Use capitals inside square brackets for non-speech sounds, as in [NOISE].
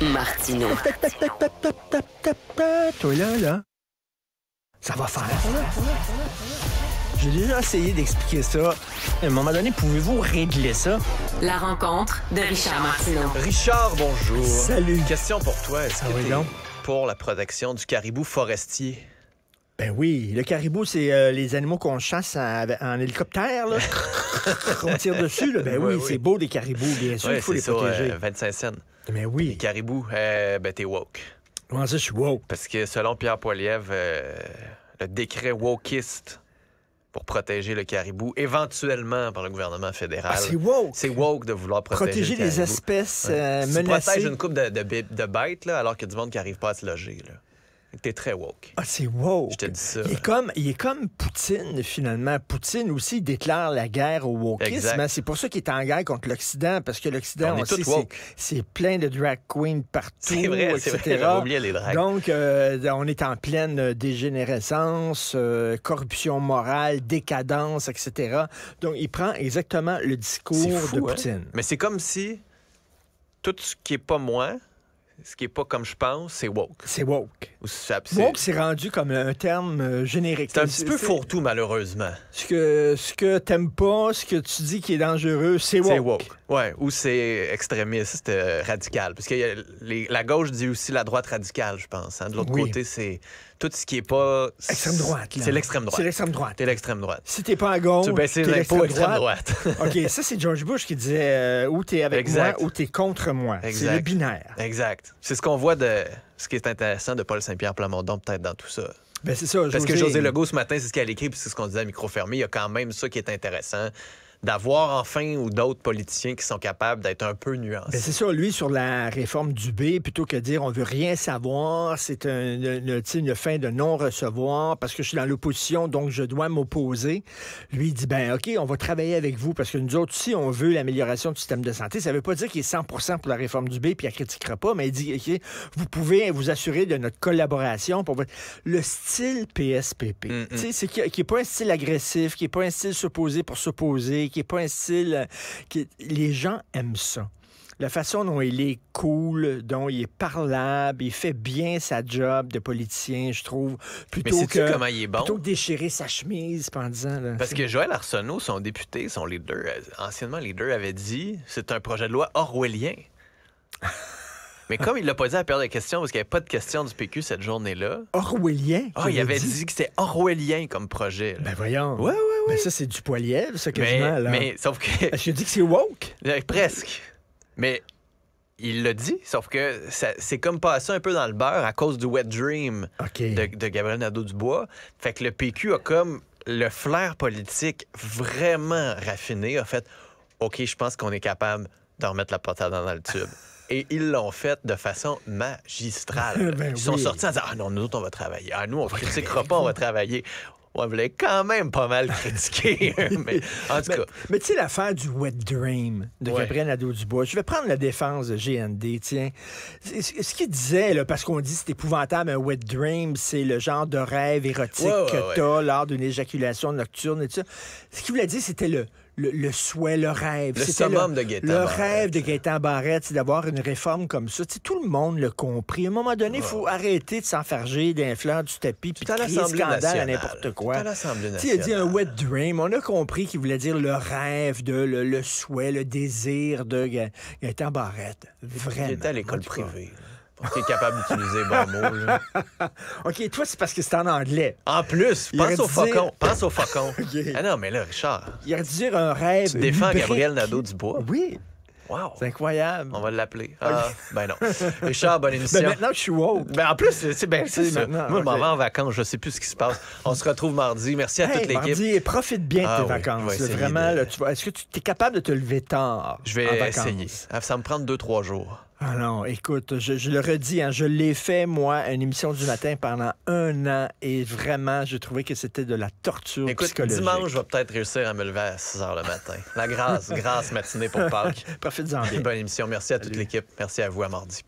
Martino. Ça va faire. J'ai déjà essayé d'expliquer ça. À un moment donné, pouvez-vous régler ça? La rencontre de Richard Martineau. Richard, bonjour. Salut. Une question pour toi. Est-ce ah que pour la protection du caribou forestier? Ben oui, le caribou, c'est euh, les animaux qu'on chasse en, hélicoptère, là. [LAUGHS] On tire dessus, là. Ben oui, c'est beau des caribous, bien sûr, il faut les protéger. 25 cents. Mais oui. Les caribous, euh, ben, t'es woke. Comment je suis woke? Parce que selon Pierre Poilievre, euh, le décret wokiste pour protéger le caribou, éventuellement par le gouvernement fédéral. Ah, c'est woke. C'est woke de vouloir protéger, les espèces menacées. Euh, tu protèges une coupe de, de, bêtes, alors qu'il y a du monde qui n'arrive pas à se loger. Là. T'es très woke. Ah, c'est woke. Je te dis ça. Il est, comme, il est comme Poutine, finalement. Poutine aussi déclare la guerre au wokisme. C'est pour ça qu'il est en guerre contre l'Occident, parce que l'Occident, c'est plein de drag queens partout, c'est vrai, c'est Vrai, oublié les drag. Donc, euh, on est en pleine euh, dégénérescence, euh, corruption morale, décadence, etc. Donc, il prend exactement le discours de hein. Poutine. Mais c'est comme si tout ce qui est pas moi ce qui est pas comme je pense, c'est woke. C'est woke. woke, c'est rendu comme un terme euh, générique. C'est un petit peu fourre-tout, malheureusement. Ce que, ce que t'aimes pas, ce que tu dis qui est dangereux, c'est woke. C'est woke, ouais. Ou c'est extrémiste, euh, radical. Parce que la gauche dit aussi la droite radicale, je pense. Hein. De l'autre côté, c'est tout ce qui n'est pas... Extrême droite, C'est l'extrême droite. C'est l'extrême droite. T'es l'extrême droite. Si pas à gauche, tu baisses les droite. [LAUGHS] OK, ça, c'est George Bush qui disait ou euh, ou es avec moi ou es contre moi. C'est le binaire. Exact. C'est ce qu'on voit de ce qui est intéressant de Paul Saint-Pierre Plamondon, peut-être dans tout ça. Ben, c'est ça. Parce que José Legault, ce matin, c'est ce a écrit, puis c'est ce qu'on disait à micro fermé. Il y a quand même ça qui est intéressant d'avoir enfin ou d'autres politiciens qui sont capables d'être un peu nuancés. Ben, c'est ça, lui, sur la réforme du B, plutôt que dire on veut rien savoir, c'est un, une, fin de non-recevoir parce que je suis dans l'opposition, donc je dois m'opposer. Lui, dit ben OK, on va travailler avec vous parce que nous autres, si on veut l'amélioration du système de santé, ça ne veut pas dire qu'il est 100 pour la réforme du B puis il ne critiquera pas, mais il dit OK, vous pouvez vous assurer de notre collaboration pour Le style PSPP, mm, mm. c'est qui n'est pas un style agressif, qui n'est pas un style supposé pour s'opposer, qui est pas un style... Euh, les gens aiment ça la façon dont il est cool, dont il est parlable, il fait bien sa job de politicien, je trouve, plutôt, que, déchirer sa chemise en disant... Parce que Joël Arsenault, son député, son leader, euh, anciennement leader, avait dit c'est un projet de loi orwellien. Mais comme il l'a pas dit à la période de questions, parce qu'il n'y avait pas de questions du PQ cette journée-là. Orwellien. Ah, il avait dit, que c'était orwellien comme projet. Ben voyons. Ouais, ouais, ouais. Mais ben, ça, c'est du poilier, ça, quasiment. Mais, là. mais sauf que. Ah, je dis que c'est woke. Euh, presque. Mais il l'a dit, sauf que c'est comme passé un peu dans le beurre à cause du wet dream de, de, Gabriel Nadeau-Dubois. Fait que le PQ a comme le flair politique vraiment raffiné, En fait OK, je pense qu'on est capable de remettre la patate dans le tube. [LAUGHS] Et ils l'ont fait de façon magistrale. Eh ben ils sont sortis en disant Ah non, nous autres, on va travailler. Ah, nous, on ne critiquera pas, on va travailler. On voulait quand même pas mal critiquer. [LAUGHS] mais en tout cas. Mais tu sais, l'affaire du wet dream de Gabriel Nadeau-Dubois, je vais prendre la défense de GND, tiens. Ce qu'il disait, là, parce qu'on dit c'est épouvantable, un wet dream, c'est le genre de rêve érotique que tu as lors d'une éjaculation nocturne et tout ça. Ce qu'il voulait dire, c'était le, le, souhait, le rêve. Le le, de rêve de Gaétan Barrette, c'est d'avoir une réforme comme ça. tout le monde le compris. À un moment donné, il faut arrêter de s'enfarger d'un du tapis puis de un scandale à n'importe quoi. Tout à nationale. il a dit un wet dream. On a compris qu'il voulait dire le rêve, de, le, souhait, le désir de Gaétan Barrette. Vraiment. Il était à l'école privée pour capable d'utiliser bon mot. [LAUGHS] OK, toi, c'est parce que c'est en anglais. En plus, pense au, faucon, pense au faucon. [LAUGHS] Ah non, mais là, Richard. Il a dû dire un rêve. Tu défends Gabriel Nadeau-Dubois? Oui. Wow. C'est incroyable. On va l'appeler. Ah, ben non. [LAUGHS] Richard, bonne émission. Ben maintenant, je suis woke. Ben en plus, c'est bien. Moi, je m'en vais en vacances. Je sais plus ce qui se passe. On se retrouve mardi. Merci à toute l'équipe. Mardi, profite bien de ah tes vacances. vraiment, est-ce que tu es capable de te lever tard? Je vais essayer. Ah, ça me prend deux, trois jours. Alors, ah écoute, je, le redis, hein, je l'ai fait, moi, une émission du matin pendant un an et vraiment, j'ai trouvé que c'était de la torture écoute, psychologique. dimanche, je vais peut-être réussir à me lever à 6 heures le matin. La grâce, [LAUGHS] grâce matinée pour Pâques. profite en Bonne émission. Merci à toute l'équipe. Merci à vous, à mardi.